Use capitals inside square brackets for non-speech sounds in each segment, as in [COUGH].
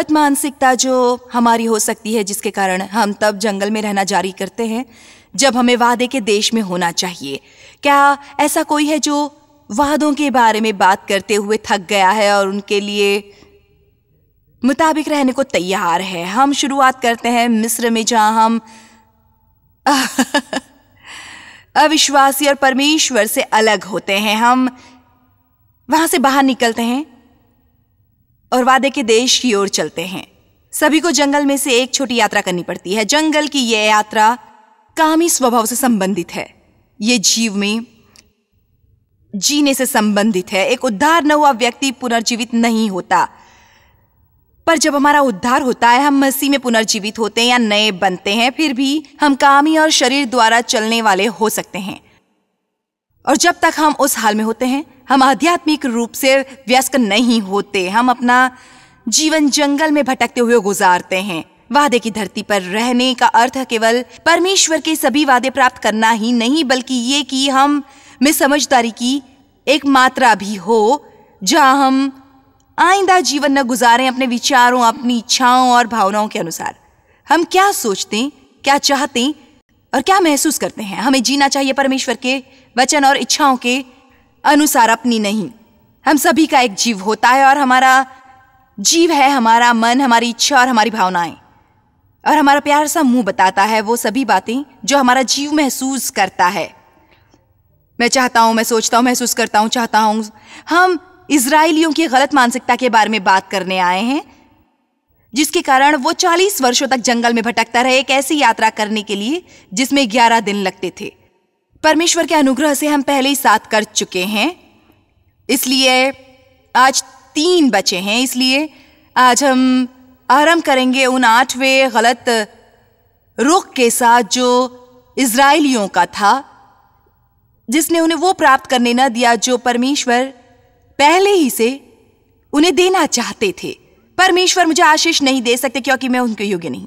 गलत मानसिकता जो हमारी हो सकती है जिसके कारण हम तब जंगल में रहना जारी करते हैं जब हमें वादे के देश में होना चाहिए क्या ऐसा कोई है जो वादों के बारे में बात करते हुए थक गया है और उनके लिए मुताबिक रहने को तैयार है हम शुरुआत करते हैं मिस्र में जहां हम [LAUGHS] अविश्वासी और परमेश्वर से अलग होते हैं हम वहां से बाहर निकलते हैं और वादे के देश की ओर चलते हैं सभी को जंगल में से एक छोटी यात्रा करनी पड़ती है जंगल की यह यात्रा कामी स्वभाव से संबंधित है ये जीव में जीने से संबंधित है एक उद्धार न हुआ व्यक्ति पुनर्जीवित नहीं होता पर जब हमारा उद्धार होता है हम मसीह में पुनर्जीवित होते हैं या नए बनते हैं फिर भी हम कामी और शरीर द्वारा चलने वाले हो सकते हैं और जब तक हम उस हाल में होते हैं हम आध्यात्मिक रूप से व्यस्क नहीं होते हम अपना जीवन जंगल में भटकते हुए गुजारते हैं वादे की धरती पर रहने का अर्थ केवल परमेश्वर के सभी वादे प्राप्त करना ही नहीं बल्कि ये कि हम में समझदारी की एक मात्रा भी हो जहां हम आइंदा जीवन न गुजारें अपने विचारों अपनी इच्छाओं और भावनाओं के अनुसार हम क्या सोचते क्या चाहते और क्या महसूस करते हैं हमें जीना चाहिए परमेश्वर के वचन और इच्छाओं के अनुसार अपनी नहीं हम सभी का एक जीव होता है और हमारा जीव है हमारा मन हमारी इच्छा और हमारी भावनाएं और हमारा प्यार सा मुंह बताता है वो सभी बातें जो हमारा जीव महसूस करता है मैं चाहता हूँ मैं सोचता हूँ महसूस करता हूँ चाहता हूँ हम इसराइलियों की गलत मानसिकता के बारे में बात करने आए हैं जिसके कारण वो 40 वर्षों तक जंगल में भटकता रहे एक ऐसी यात्रा करने के लिए जिसमें 11 दिन लगते थे परमेश्वर के अनुग्रह से हम पहले ही साथ कर चुके हैं इसलिए आज तीन बचे हैं इसलिए आज हम आरंभ करेंगे उन आठवें गलत रुख के साथ जो इसराइलियों का था जिसने उन्हें वो प्राप्त करने न दिया जो परमेश्वर पहले ही से उन्हें देना चाहते थे परमेश्वर मुझे आशीष नहीं दे सकते क्योंकि मैं उनके योग्य नहीं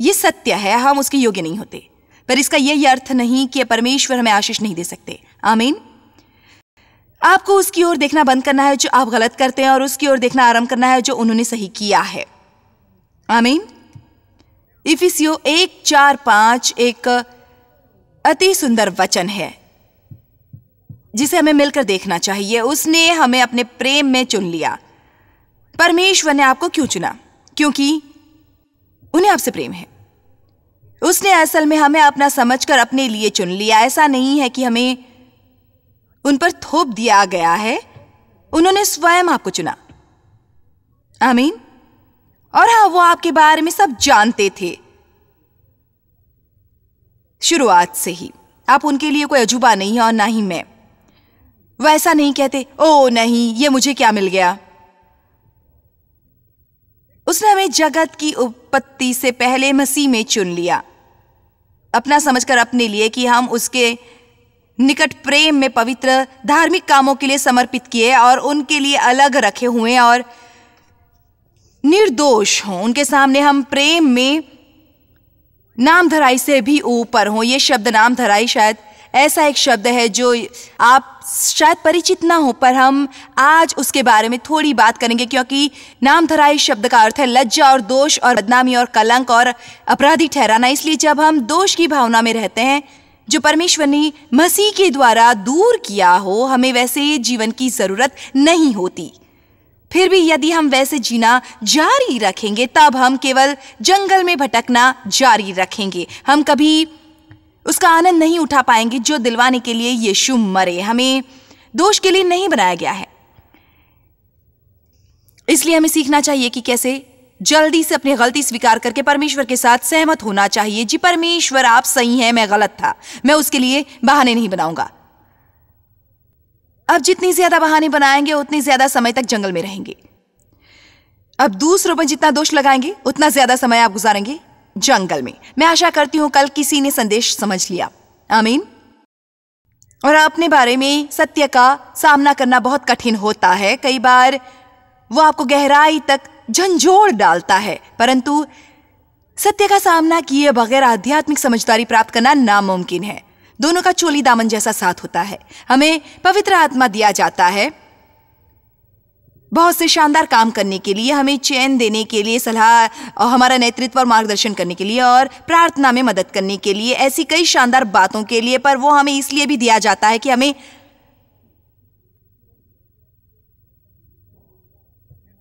ये सत्य है हम उसके योग्य नहीं होते पर इसका यह अर्थ नहीं कि परमेश्वर हमें आशीष नहीं दे सकते आमीन आपको उसकी ओर देखना बंद करना है जो आप गलत करते हैं और उसकी ओर देखना आरंभ करना है जो उन्होंने सही किया है आमीन इफिसियो एक चार पांच एक अति सुंदर वचन है जिसे हमें मिलकर देखना चाहिए उसने हमें अपने प्रेम में चुन लिया परमेश्वर ने आपको क्यों चुना क्योंकि उन्हें आपसे प्रेम है उसने असल में हमें अपना समझकर अपने लिए चुन लिया ऐसा नहीं है कि हमें उन पर थोप दिया गया है उन्होंने स्वयं आपको चुना आमीन और हाँ वो आपके बारे में सब जानते थे शुरुआत से ही आप उनके लिए कोई अजूबा नहीं है और ना ही मैं वैसा ऐसा नहीं कहते ओ नहीं ये मुझे क्या मिल गया उसने हमें जगत की उत्पत्ति से पहले मसीह में चुन लिया अपना समझकर अपने लिए कि हम उसके निकट प्रेम में पवित्र धार्मिक कामों के लिए समर्पित किए और उनके लिए अलग रखे हुए और निर्दोष हों उनके सामने हम प्रेम में नाम धराई से भी ऊपर हों ये शब्द नाम धराई शायद ऐसा एक शब्द है जो आप शायद परिचित ना हो पर हम आज उसके बारे में थोड़ी बात करेंगे क्योंकि नामधराई शब्द का अर्थ है लज्जा और दोष और बदनामी और कलंक और अपराधी ठहराना इसलिए जब हम दोष की भावना में रहते हैं जो परमेश्वर ने मसीह के द्वारा दूर किया हो हमें वैसे जीवन की ज़रूरत नहीं होती फिर भी यदि हम वैसे जीना जारी रखेंगे तब हम केवल जंगल में भटकना जारी रखेंगे हम कभी उसका आनंद नहीं उठा पाएंगे जो दिलवाने के लिए यीशु मरे हमें दोष के लिए नहीं बनाया गया है इसलिए हमें सीखना चाहिए कि कैसे जल्दी से अपनी गलती स्वीकार करके परमेश्वर के साथ सहमत होना चाहिए जी परमेश्वर आप सही हैं मैं गलत था मैं उसके लिए बहाने नहीं बनाऊंगा अब जितनी ज्यादा बहाने बनाएंगे उतनी ज्यादा समय तक जंगल में रहेंगे अब दूसरों पर जितना दोष लगाएंगे उतना ज्यादा समय आप गुजारेंगे जंगल में मैं आशा करती हूं कल किसी ने संदेश समझ लिया आमीन और अपने बारे में सत्य का सामना करना बहुत कठिन होता है कई बार वो आपको गहराई तक झंझोड़ डालता है परंतु सत्य का सामना किए बगैर आध्यात्मिक समझदारी प्राप्त करना नामुमकिन है दोनों का चोली दामन जैसा साथ होता है हमें पवित्र आत्मा दिया जाता है बहुत से शानदार काम करने के लिए हमें चयन देने के लिए सलाह और हमारा नेतृत्व और मार्गदर्शन करने के लिए और प्रार्थना में मदद करने के लिए ऐसी कई शानदार बातों के लिए पर वो हमें इसलिए भी दिया जाता है कि हमें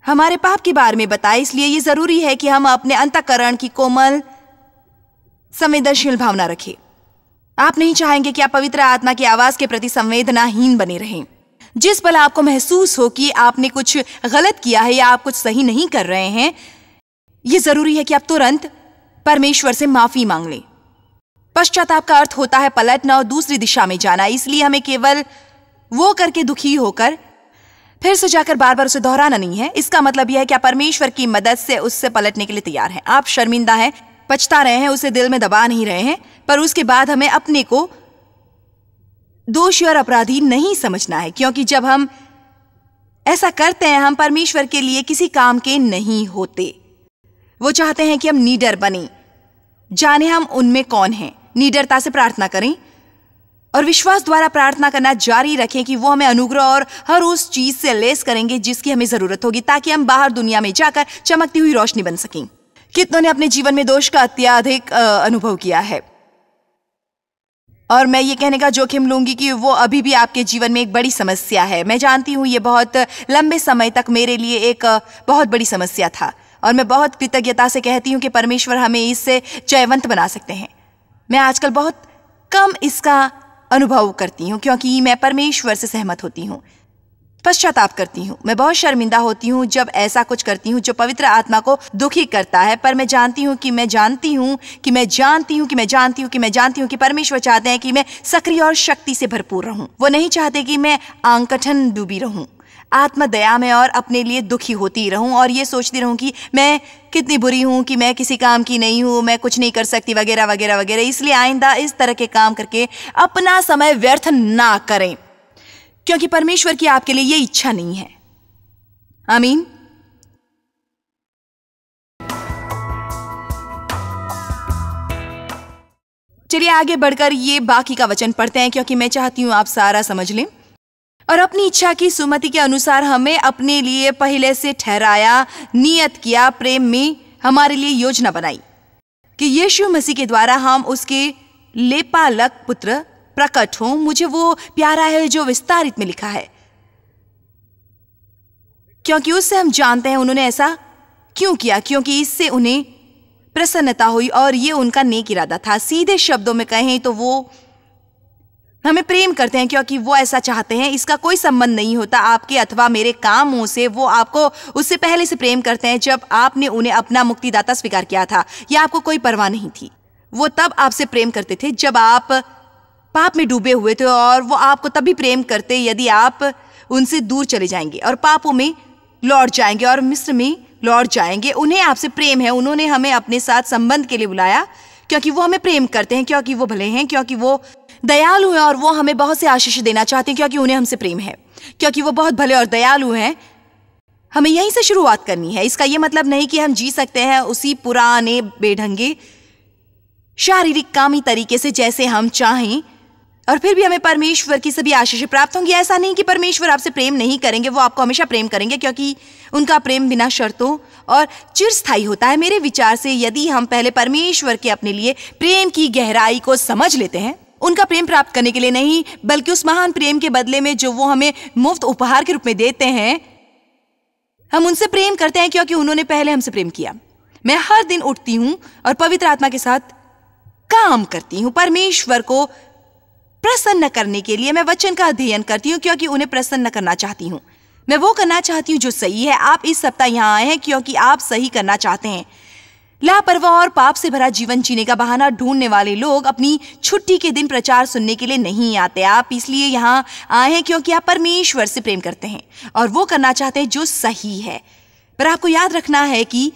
हमारे पाप के बारे में बताए इसलिए ये जरूरी है कि हम अपने अंतकरण की कोमल संवेदनशील भावना रखें आप नहीं चाहेंगे कि आप पवित्र आत्मा की आवाज के प्रति संवेदनाहीन बने रहें जिस पल आपको महसूस हो कि आपने कुछ गलत किया है या आप कुछ सही नहीं कर रहे हैं यह जरूरी है कि आप तुरंत परमेश्वर से माफी मांग लें पश्चाताप का अर्थ होता है पलटना और दूसरी दिशा में जाना इसलिए हमें केवल वो करके दुखी होकर फिर से जाकर बार बार उसे दोहराना नहीं है इसका मतलब यह है कि आप परमेश्वर की मदद से उससे पलटने के लिए तैयार हैं आप शर्मिंदा हैं पछता रहे हैं उसे दिल में दबा नहीं रहे हैं पर उसके बाद हमें अपने को दोषी और अपराधी नहीं समझना है क्योंकि जब हम ऐसा करते हैं हम परमेश्वर के लिए किसी काम के नहीं होते वो चाहते हैं कि हम नीडर बने जाने हम उनमें कौन हैं नीडरता से प्रार्थना करें और विश्वास द्वारा प्रार्थना करना जारी रखें कि वो हमें अनुग्रह और हर उस चीज से लेस करेंगे जिसकी हमें जरूरत होगी ताकि हम बाहर दुनिया में जाकर चमकती हुई रोशनी बन सकें कितनों ने अपने जीवन में दोष का अत्याधिक अनुभव किया है और मैं ये कहने का जोखिम लूँगी कि वो अभी भी आपके जीवन में एक बड़ी समस्या है मैं जानती हूँ ये बहुत लंबे समय तक मेरे लिए एक बहुत बड़ी समस्या था और मैं बहुत कृतज्ञता से कहती हूँ कि परमेश्वर हमें इससे जयवंत बना सकते हैं मैं आजकल बहुत कम इसका अनुभव करती हूँ क्योंकि मैं परमेश्वर से सहमत होती हूँ पश्चाताप करती हूँ मैं बहुत शर्मिंदा होती हूँ जब ऐसा कुछ करती हूँ जो पवित्र आत्मा को दुखी करता है पर मैं जानती हूँ कि मैं जानती हूँ कि मैं जानती हूँ कि मैं जानती हूँ कि मैं जानती हूँ कि परमेश्वर चाहते हैं कि मैं सक्रिय और शक्ति से भरपूर रहूँ वो नहीं चाहते कि मैं आंकठन डूबी रहूँ आत्मा दया में और अपने लिए दुखी होती रहूं और ये सोचती रहूं कि मैं कितनी बुरी हूं कि मैं किसी काम की नहीं हूं मैं कुछ नहीं कर सकती वगैरह वगैरह वगैरह इसलिए आइंदा इस तरह के काम करके अपना समय व्यर्थ ना करें क्योंकि परमेश्वर की आपके लिए ये इच्छा नहीं है आमीन चलिए आगे बढ़कर ये बाकी का वचन पढ़ते हैं क्योंकि मैं चाहती हूं आप सारा समझ लें और अपनी इच्छा की सुमति के अनुसार हमें अपने लिए पहले से ठहराया नियत किया प्रेम में हमारे लिए योजना बनाई कि यीशु मसीह के द्वारा हम उसके लेपालक पुत्र प्रकट हो मुझे वो प्यारा है जो विस्तारित में लिखा है क्योंकि उससे हम जानते हैं उन्होंने ऐसा क्यों किया क्योंकि इससे उन्हें प्रसन्नता हुई और ये उनका नेक इरादा था सीधे शब्दों में कहें तो वो हमें प्रेम करते हैं क्योंकि वो ऐसा चाहते हैं इसका कोई संबंध नहीं होता आपके अथवा मेरे कामों से वो आपको उससे पहले से प्रेम करते हैं जब आपने उन्हें अपना मुक्तिदाता स्वीकार किया था या आपको कोई परवाह नहीं थी वो तब आपसे प्रेम करते थे जब आप पाप में डूबे हुए थे और वो आपको तभी प्रेम करते यदि आप उनसे दूर चले जाएंगे और पापों में लौट जाएंगे और मिस्र में लौट जाएंगे उन्हें आपसे प्रेम है उन्होंने हमें अपने साथ संबंध के लिए बुलाया क्योंकि वो हमें प्रेम करते हैं क्योंकि वो भले हैं क्योंकि वो दयालु हैं और वो हमें बहुत से आशीष देना चाहते हैं क्योंकि उन्हें हमसे प्रेम है क्योंकि वो बहुत भले और दयालु हैं हमें यहीं से शुरुआत करनी है इसका ये मतलब नहीं कि हम जी सकते हैं उसी पुराने बेढंगे शारीरिक कामी तरीके से जैसे हम चाहें और फिर भी हमें परमेश्वर की सभी आशीषें प्राप्त होंगी ऐसा नहीं कि परमेश्वर आपसे प्रेम नहीं करेंगे वो आपको हमेशा प्रेम करेंगे क्योंकि उनका प्रेम बिना शर्तों और चिरस्थाई होता है मेरे विचार से यदि हम पहले परमेश्वर के अपने लिए प्रेम की गहराई को समझ लेते हैं उनका प्रेम प्राप्त करने के लिए नहीं बल्कि उस महान प्रेम के बदले में जो वो हमें मुफ्त उपहार के रूप में देते हैं हम उनसे प्रेम करते हैं क्योंकि उन्होंने पहले हमसे प्रेम किया मैं हर दिन उठती हूं और पवित्र आत्मा के साथ काम करती हूं परमेश्वर को प्रसन्न करने के लिए मैं वचन का अध्ययन करती हूँ क्योंकि उन्हें प्रसन्न करना चाहती हूँ मैं वो करना चाहती हूँ जो सही है आप इस सप्ताह यहाँ आए हैं क्योंकि आप सही करना चाहते हैं लापरवाह और पाप से भरा जीवन जीने का बहाना ढूंढने वाले लोग अपनी छुट्टी के दिन प्रचार सुनने के लिए नहीं आते आप इसलिए यहाँ आए हैं क्योंकि आप परमेश्वर से प्रेम करते हैं और वो करना चाहते हैं जो सही है पर आपको याद रखना है कि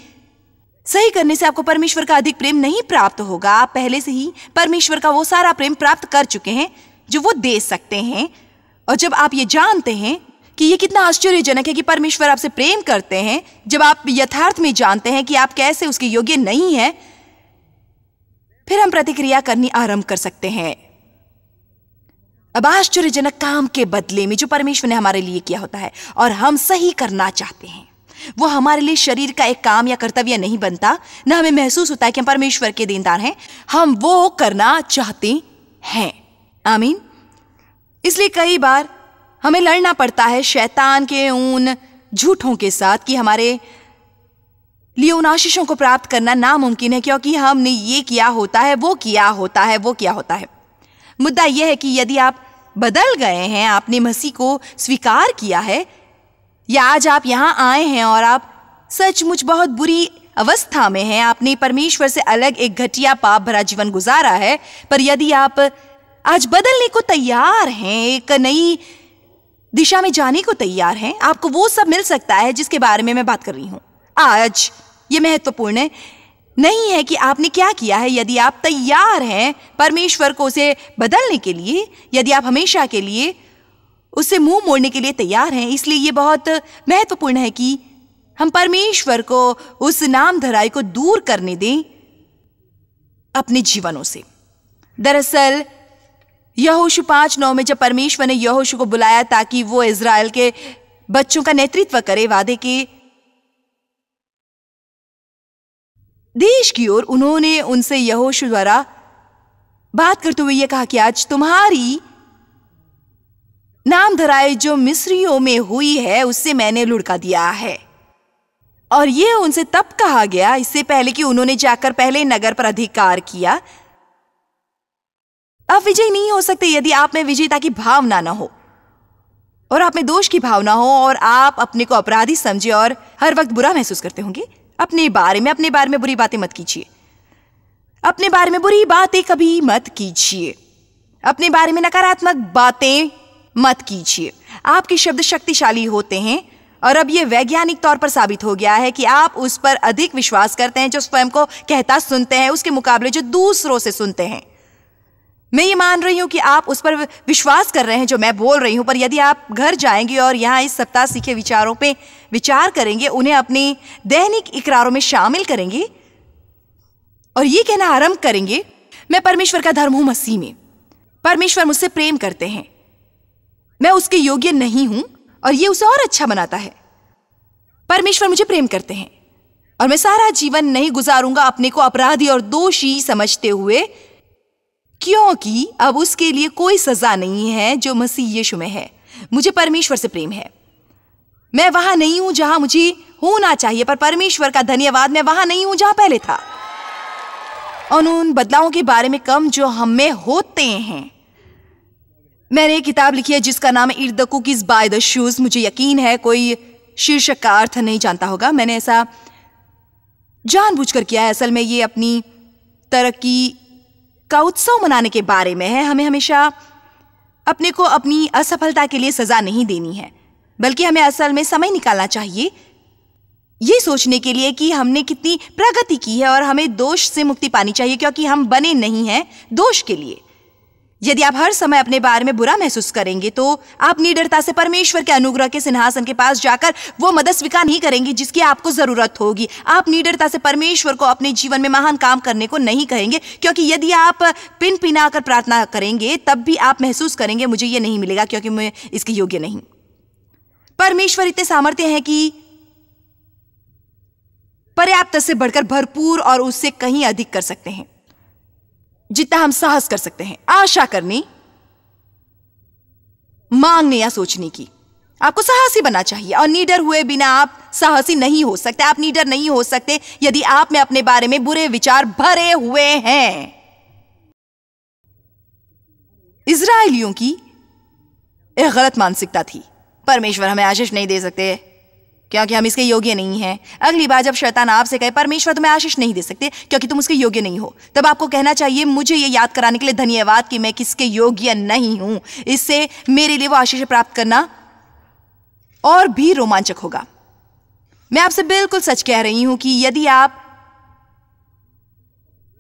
सही करने से आपको परमेश्वर का अधिक प्रेम नहीं प्राप्त होगा आप पहले से ही परमेश्वर का वो सारा प्रेम प्राप्त कर चुके हैं जो वो दे सकते हैं और जब आप ये जानते हैं कि ये कितना आश्चर्यजनक है कि परमेश्वर आपसे प्रेम करते हैं जब आप यथार्थ में जानते हैं कि आप कैसे उसके योग्य नहीं है फिर हम प्रतिक्रिया करनी आरंभ कर सकते हैं अब आश्चर्यजनक काम के बदले में जो परमेश्वर ने हमारे लिए किया होता है और हम सही करना चाहते हैं वो हमारे लिए शरीर का एक काम या कर्तव्य नहीं बनता न हमें महसूस होता है कि हम परमेश्वर के देनदार हैं हम वो करना चाहते हैं आमीन इसलिए कई बार हमें लड़ना पड़ता है शैतान के उन झूठों के साथ कि हमारे लिए उन आशीषों को प्राप्त करना नामुमकिन है क्योंकि हमने ये किया होता है वो किया होता है वो किया होता है मुद्दा यह है कि यदि आप बदल गए हैं आपने मसीह को स्वीकार किया है या आज आप यहाँ आए हैं और आप सचमुच बहुत बुरी अवस्था में हैं आपने परमेश्वर से अलग एक घटिया पाप भरा जीवन गुजारा है पर यदि आप आज बदलने को तैयार हैं एक नई दिशा में जाने को तैयार हैं आपको वो सब मिल सकता है जिसके बारे में मैं बात कर रही हूँ आज ये महत्वपूर्ण नहीं है कि आपने क्या किया है यदि आप तैयार हैं परमेश्वर को उसे बदलने के लिए यदि आप हमेशा के लिए उससे मुंह मोड़ने के लिए तैयार हैं इसलिए ये बहुत महत्वपूर्ण है कि हम परमेश्वर को उस नाम धराई को दूर करने दें अपने जीवनों से दरअसल यहोशु पांच नौ में जब परमेश्वर ने यहोशु को बुलाया ताकि वो इज़राइल के बच्चों का नेतृत्व करे वादे के देश की ओर उन्होंने उनसे यहोशु द्वारा बात करते हुए यह कहा कि आज तुम्हारी नाम धराई जो मिस्रियों में हुई है उससे मैंने लुड़का दिया है और ये उनसे तब कहा गया इससे पहले कि उन्होंने जाकर पहले नगर पर अधिकार किया अब विजय नहीं हो सकते यदि आप में विजेता की भावना ना हो और आप में दोष की भावना हो और आप अपने को अपराधी समझे और हर वक्त बुरा महसूस करते होंगे अपने बारे में अपने बारे में बुरी बातें मत कीजिए अपने बारे में बुरी बातें कभी मत कीजिए अपने बारे में नकारात्मक बातें मत कीजिए आपकी शब्द शक्तिशाली होते हैं और अब ये वैज्ञानिक तौर पर साबित हो गया है कि आप उस पर अधिक विश्वास करते हैं जो स्वयं को कहता सुनते हैं उसके मुकाबले जो दूसरों से सुनते हैं मैं ये मान रही हूं कि आप उस पर विश्वास कर रहे हैं जो मैं बोल रही हूं पर यदि आप घर जाएंगे और यहां इस सप्ताह सीखे विचारों पे विचार करेंगे उन्हें अपने दैनिक इकरारों में शामिल करेंगे और ये कहना आरंभ करेंगे मैं परमेश्वर का धर्म हूं मसीह में परमेश्वर मुझसे प्रेम करते हैं मैं उसके योग्य नहीं हूं और ये उसे और अच्छा बनाता है परमेश्वर मुझे प्रेम करते हैं और मैं सारा जीवन नहीं गुजारूंगा अपने को अपराधी और दोषी समझते हुए क्योंकि अब उसके लिए कोई सजा नहीं है जो मसीह यीशु में है मुझे परमेश्वर से प्रेम है मैं वहां नहीं हूं जहां मुझे होना चाहिए पर परमेश्वर का धन्यवाद मैं वहां नहीं हूं जहां पहले था और उन बदलावों के बारे में कम जो हमें होते हैं मैंने एक किताब लिखी है जिसका नाम है इर्द कुकीज बाय द शूज मुझे यकीन है कोई शीर्षक का अर्थ नहीं जानता होगा मैंने ऐसा जानबूझकर किया है असल में ये अपनी तरक्की का उत्सव मनाने के बारे में है हमें हमेशा अपने को अपनी असफलता के लिए सजा नहीं देनी है बल्कि हमें असल में समय निकालना चाहिए ये सोचने के लिए कि हमने कितनी प्रगति की है और हमें दोष से मुक्ति पानी चाहिए क्योंकि हम बने नहीं हैं दोष के लिए यदि आप हर समय अपने बारे में बुरा महसूस करेंगे तो आप निडरता से परमेश्वर के अनुग्रह के सिंहासन के पास जाकर वो मदद स्वीकार नहीं करेंगे जिसकी आपको जरूरत होगी आप निडरता से परमेश्वर को अपने जीवन में महान काम करने को नहीं कहेंगे क्योंकि यदि आप पिन पिना कर प्रार्थना करेंगे तब भी आप महसूस करेंगे मुझे ये नहीं मिलेगा क्योंकि मैं इसके योग्य नहीं परमेश्वर इतने सामर्थ्य है कि पर्याप्त से बढ़कर भरपूर और उससे कहीं अधिक कर सकते हैं जितना हम साहस कर सकते हैं आशा करने मांगने या सोचने की आपको साहसी बनना चाहिए और नीडर हुए बिना आप साहसी नहीं हो सकते आप नीडर नहीं हो सकते यदि आप में अपने बारे में बुरे विचार भरे हुए हैं इसराइलियों की एक गलत मानसिकता थी परमेश्वर हमें आशीष नहीं दे सकते क्योंकि हम इसके योग्य नहीं हैं अगली बार जब शैतान आपसे कहे परमेश्वर तुम्हें आशीष नहीं दे सकते क्योंकि तुम उसके योग्य नहीं हो तब आपको कहना चाहिए मुझे ये याद कराने के लिए धन्यवाद कि मैं किसके योग्य नहीं हूं इससे मेरे लिए वो आशीष प्राप्त करना और भी रोमांचक होगा मैं आपसे बिल्कुल सच कह रही हूं कि यदि आप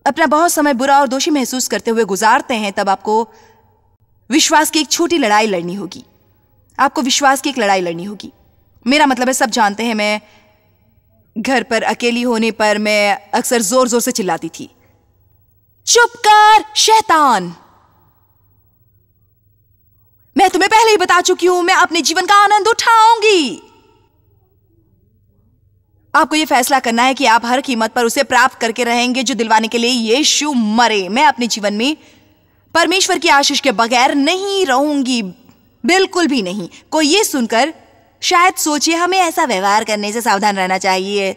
अपना बहुत समय बुरा और दोषी महसूस करते हुए गुजारते हैं तब आपको विश्वास की एक छोटी लड़ाई लड़नी होगी आपको विश्वास की एक लड़ाई लड़नी होगी मेरा मतलब है सब जानते हैं मैं घर पर अकेली होने पर मैं अक्सर जोर जोर से चिल्लाती थी चुप कर शैतान मैं तुम्हें पहले ही बता चुकी हूं मैं अपने जीवन का आनंद उठाऊंगी आपको यह फैसला करना है कि आप हर कीमत पर उसे प्राप्त करके रहेंगे जो दिलवाने के लिए यीशु मरे मैं अपने जीवन में परमेश्वर की आशीष के बगैर नहीं रहूंगी बिल्कुल भी नहीं कोई ये सुनकर शायद सोचिए हमें ऐसा व्यवहार करने से सावधान रहना चाहिए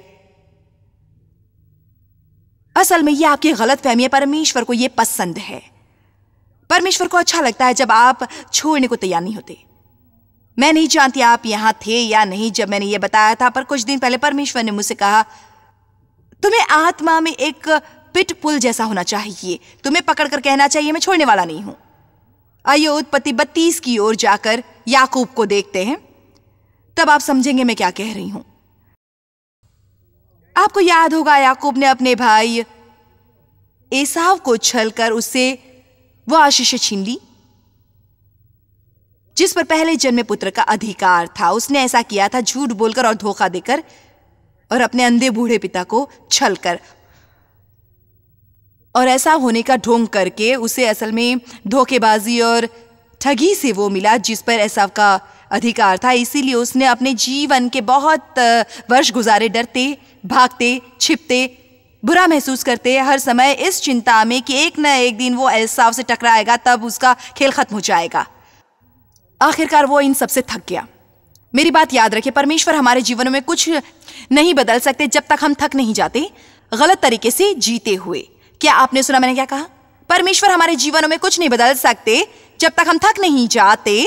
असल में ये आपकी गलत फहमी है परमेश्वर को ये पसंद है परमेश्वर को अच्छा लगता है जब आप छोड़ने को तैयार नहीं होते मैं नहीं जानती आप यहां थे या नहीं जब मैंने ये बताया था पर कुछ दिन पहले परमेश्वर ने मुझसे कहा तुम्हें आत्मा में एक पिट पुल जैसा होना चाहिए तुम्हें पकड़कर कहना चाहिए मैं छोड़ने वाला नहीं हूं आइए उत्पत्ति बत्तीस की ओर जाकर याकूब को देखते हैं तब आप समझेंगे मैं क्या कह रही हूं आपको याद होगा याकूब ने अपने भाई एसाव को छलकर उससे वो आशीष छीन ली जिस पर पहले जन्म पुत्र का अधिकार था उसने ऐसा किया था झूठ बोलकर और धोखा देकर और अपने अंधे बूढ़े पिता को छल कर और ऐसा होने का ढोंग करके उसे असल में धोखेबाजी और ठगी से वो मिला जिस पर ऐसा का अधिकार था इसीलिए उसने अपने जीवन के बहुत वर्ष गुजारे डरते भागते छिपते बुरा महसूस करते हर समय इस चिंता में कि एक न एक दिन वो एहसाव से टकराएगा तब उसका खेल खत्म हो जाएगा आखिरकार वो इन सबसे थक गया मेरी बात याद रखे परमेश्वर हमारे जीवन में कुछ नहीं बदल सकते जब तक हम थक नहीं जाते गलत तरीके से जीते हुए क्या आपने सुना मैंने क्या कहा परमेश्वर हमारे जीवन में कुछ नहीं बदल सकते जब तक हम थक नहीं जाते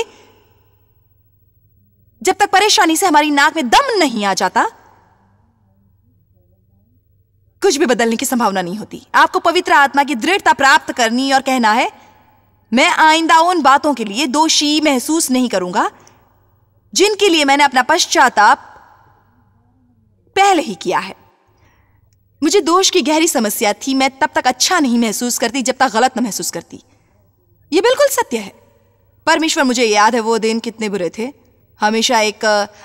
जब तक परेशानी से हमारी नाक में दम नहीं आ जाता कुछ भी बदलने की संभावना नहीं होती आपको पवित्र आत्मा की दृढ़ता प्राप्त करनी और कहना है मैं आइंदा उन बातों के लिए दोषी महसूस नहीं करूंगा जिनके लिए मैंने अपना पश्चाताप पहले ही किया है मुझे दोष की गहरी समस्या थी मैं तब तक अच्छा नहीं महसूस करती जब तक गलत न महसूस करती ये बिल्कुल सत्य है परमेश्वर मुझे याद है वो दिन कितने बुरे थे हमेशा एक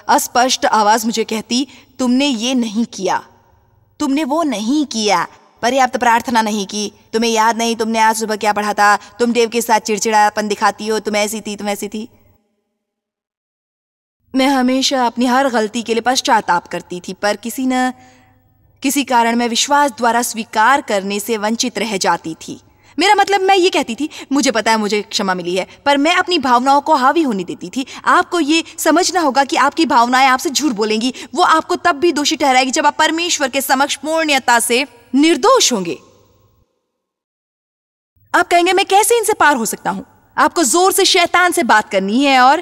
अस्पष्ट आवाज मुझे कहती तुमने ये नहीं किया तुमने वो नहीं किया पर्याप्त प्रार्थना नहीं की तुम्हें याद नहीं तुमने आज सुबह क्या पढ़ा था तुम देव के साथ चिड़चिड़ापन दिखाती हो तुम ऐसी थी तुम ऐसी थी मैं हमेशा अपनी हर गलती के लिए पश्चाताप करती थी पर किसी न किसी कारण मैं विश्वास द्वारा स्वीकार करने से वंचित रह जाती थी मेरा मतलब मैं ये कहती थी मुझे पता है मुझे क्षमा मिली है पर मैं अपनी भावनाओं को हावी होने देती थी आपको ये समझना होगा कि आपकी भावनाएं आपसे झूठ बोलेंगी वो आपको तब भी दोषी ठहराएगी जब आप परमेश्वर के समक्ष पूर्णता से निर्दोष होंगे आप कहेंगे मैं कैसे इनसे पार हो सकता हूं आपको जोर से शैतान से बात करनी है और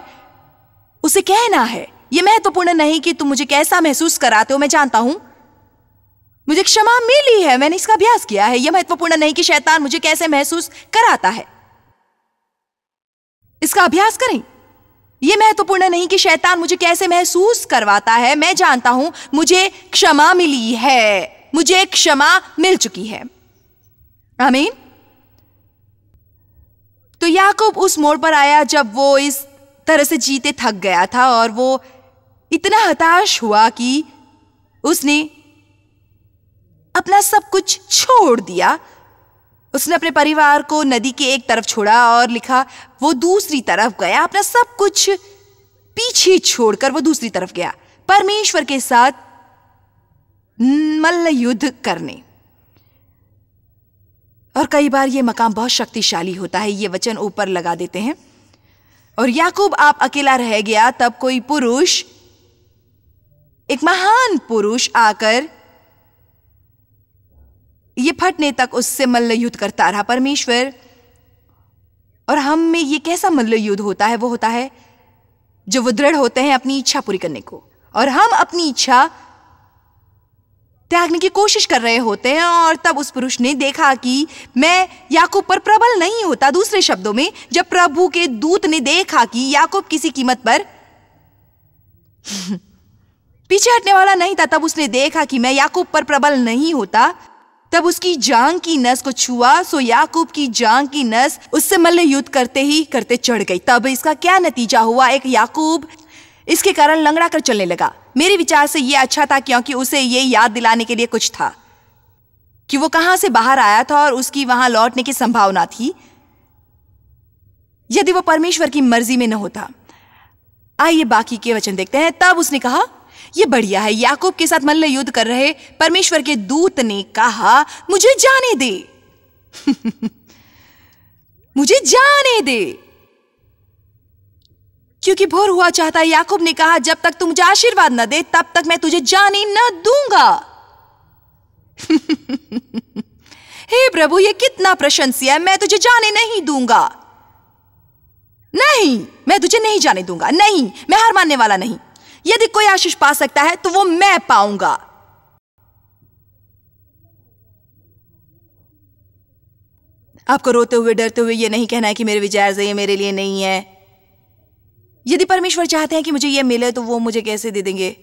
उसे कहना है यह महत्वपूर्ण नहीं कि तुम मुझे कैसा महसूस कराते हो मैं जानता हूं मुझे क्षमा मिली है मैंने इसका अभ्यास किया है यह महत्वपूर्ण नहीं कि शैतान मुझे कैसे महसूस कराता है इसका अभ्यास करें यह महत्वपूर्ण नहीं कि शैतान मुझे कैसे महसूस करवाता है मैं जानता हूं मुझे क्षमा मिली है मुझे क्षमा मिल चुकी है आमीन तो याकूब उस मोड़ पर आया जब वो इस तरह से जीते थक गया था और वो इतना हताश हुआ कि उसने अपना सब कुछ छोड़ दिया उसने अपने परिवार को नदी के एक तरफ छोड़ा और लिखा वो दूसरी तरफ गया अपना सब कुछ पीछे छोड़कर वो दूसरी तरफ गया परमेश्वर के साथ मल्ल युद्ध करने और कई बार ये मकाम बहुत शक्तिशाली होता है ये वचन ऊपर लगा देते हैं और याकूब आप अकेला रह गया तब कोई पुरुष एक महान पुरुष आकर ये फटने तक उससे मल्ल युद्ध करता रहा परमेश्वर और हम में ये कैसा मल्ल युद्ध होता है वो होता है जो वो दृढ़ होते हैं अपनी इच्छा पूरी करने को और हम अपनी इच्छा त्यागने की कोशिश कर रहे होते हैं और तब उस पुरुष ने देखा कि मैं याकूब पर प्रबल नहीं होता दूसरे शब्दों में जब प्रभु के दूत ने देखा कि याकूब किसी कीमत पर [LAUGHS] पीछे हटने वाला नहीं था तब उसने देखा कि मैं याकूब पर प्रबल नहीं होता तब उसकी जांग की नस को छुआ सो याकूब की जांग की नस उससे मल्ल युद्ध करते ही करते चढ़ गई तब इसका क्या नतीजा हुआ एक याकूब इसके कारण लंगड़ा कर चलने लगा मेरे विचार से यह अच्छा था क्योंकि उसे ये याद दिलाने के लिए कुछ था कि वो कहां से बाहर आया था और उसकी वहां लौटने की संभावना थी यदि वो परमेश्वर की मर्जी में न होता आइए बाकी के वचन देखते हैं तब उसने कहा ये बढ़िया है याकूब के साथ मल्ल युद्ध कर रहे परमेश्वर के दूत ने कहा मुझे जाने दे [LAUGHS] मुझे जाने दे क्योंकि भोर हुआ चाहता है याकूब ने कहा जब तक तुम मुझे आशीर्वाद न दे तब तक मैं तुझे जाने न दूंगा [LAUGHS] हे प्रभु ये कितना प्रशंसीय है मैं तुझे जाने नहीं दूंगा नहीं मैं तुझे नहीं जाने दूंगा नहीं मैं हार मानने वाला नहीं यदि कोई आशीष पा सकता है तो वो मैं पाऊंगा आपको रोते हुए डरते हुए ये नहीं कहना है कि मेरे विचार से ये मेरे लिए नहीं है यदि परमेश्वर चाहते हैं कि मुझे ये मिले तो वो मुझे कैसे दे देंगे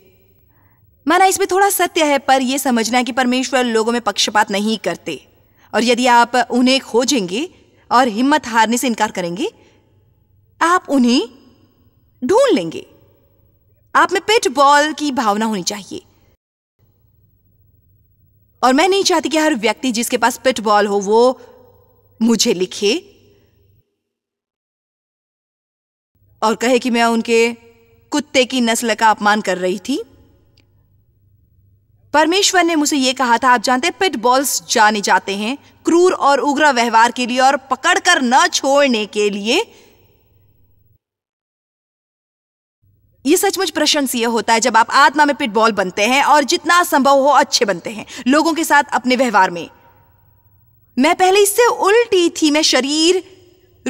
माना इसमें थोड़ा सत्य है पर यह समझना कि परमेश्वर लोगों में पक्षपात नहीं करते और यदि आप उन्हें खोजेंगे और हिम्मत हारने से इनकार करेंगे आप उन्हें ढूंढ लेंगे आप में पिट बॉल की भावना होनी चाहिए और मैं नहीं चाहती कि हर व्यक्ति जिसके पास पिट बॉल हो वो मुझे लिखे और कहे कि मैं उनके कुत्ते की नस्ल का अपमान कर रही थी परमेश्वर ने मुझे यह कहा था आप जानते हैं पिट बॉल्स जाने जाते हैं क्रूर और उग्र व्यवहार के लिए और पकड़कर न छोड़ने के लिए ये सचमुच प्रशंसीय होता है जब आप आत्मा में पिटबॉल बनते हैं और जितना संभव हो अच्छे बनते हैं लोगों के साथ अपने व्यवहार में मैं पहले इससे उल्टी थी मैं शरीर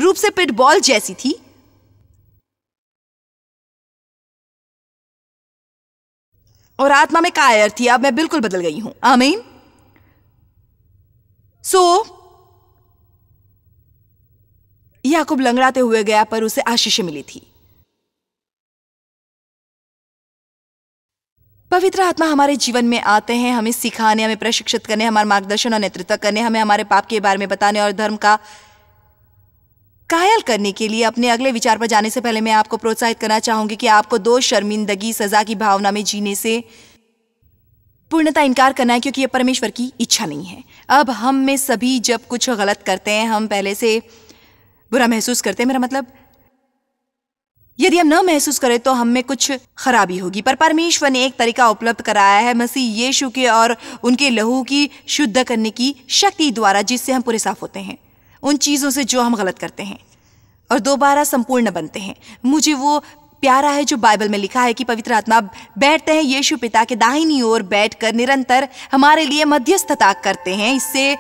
रूप से पिटबॉल जैसी थी और आत्मा में कायर थी अब मैं बिल्कुल बदल गई हूं आमीन सो so, याकूब लंगड़ाते हुए गया पर उसे आशीष मिली थी पवित्र आत्मा हमारे जीवन में आते हैं हमें सिखाने हमें प्रशिक्षित करने हमारा मार्गदर्शन और नेतृत्व करने हमें हमारे पाप के बारे में बताने और धर्म का कायल करने के लिए अपने अगले विचार पर जाने से पहले मैं आपको प्रोत्साहित करना चाहूंगी कि आपको दो शर्मिंदगी सजा की भावना में जीने से पूर्णता इनकार करना है क्योंकि यह परमेश्वर की इच्छा नहीं है अब हम में सभी जब कुछ गलत करते हैं हम पहले से बुरा महसूस करते हैं मेरा मतलब यदि हम न महसूस करें तो हम में कुछ खराबी होगी पर परमेश्वर ने एक तरीका उपलब्ध कराया है मसीह यीशु के और उनके लहू की शुद्ध करने की शक्ति द्वारा जिससे हम पूरे साफ होते हैं उन चीज़ों से जो हम गलत करते हैं और दोबारा संपूर्ण बनते हैं मुझे वो प्यारा है जो बाइबल में लिखा है कि पवित्र आत्मा बैठते हैं यीशु पिता के दाहिनी ओर बैठकर निरंतर हमारे लिए मध्यस्थता करते हैं इससे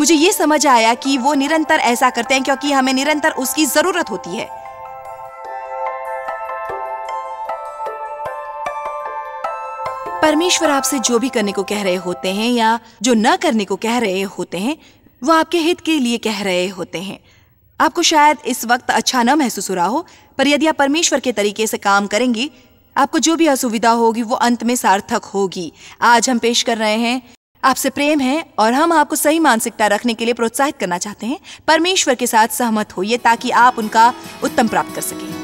मुझे ये समझ आया कि वो निरंतर ऐसा करते हैं क्योंकि हमें निरंतर उसकी ज़रूरत होती है परमेश्वर आपसे जो भी करने को कह रहे होते हैं या जो न करने को कह रहे होते हैं वो आपके हित के लिए कह रहे होते हैं आपको शायद इस वक्त अच्छा न महसूस हो रहा हो पर यदि आप परमेश्वर के तरीके से काम करेंगी आपको जो भी असुविधा होगी वो अंत में सार्थक होगी आज हम पेश कर रहे हैं आपसे प्रेम है और हम आपको सही मानसिकता रखने के लिए प्रोत्साहित करना चाहते हैं परमेश्वर के साथ सहमत होइए ताकि आप उनका उत्तम प्राप्त कर सकें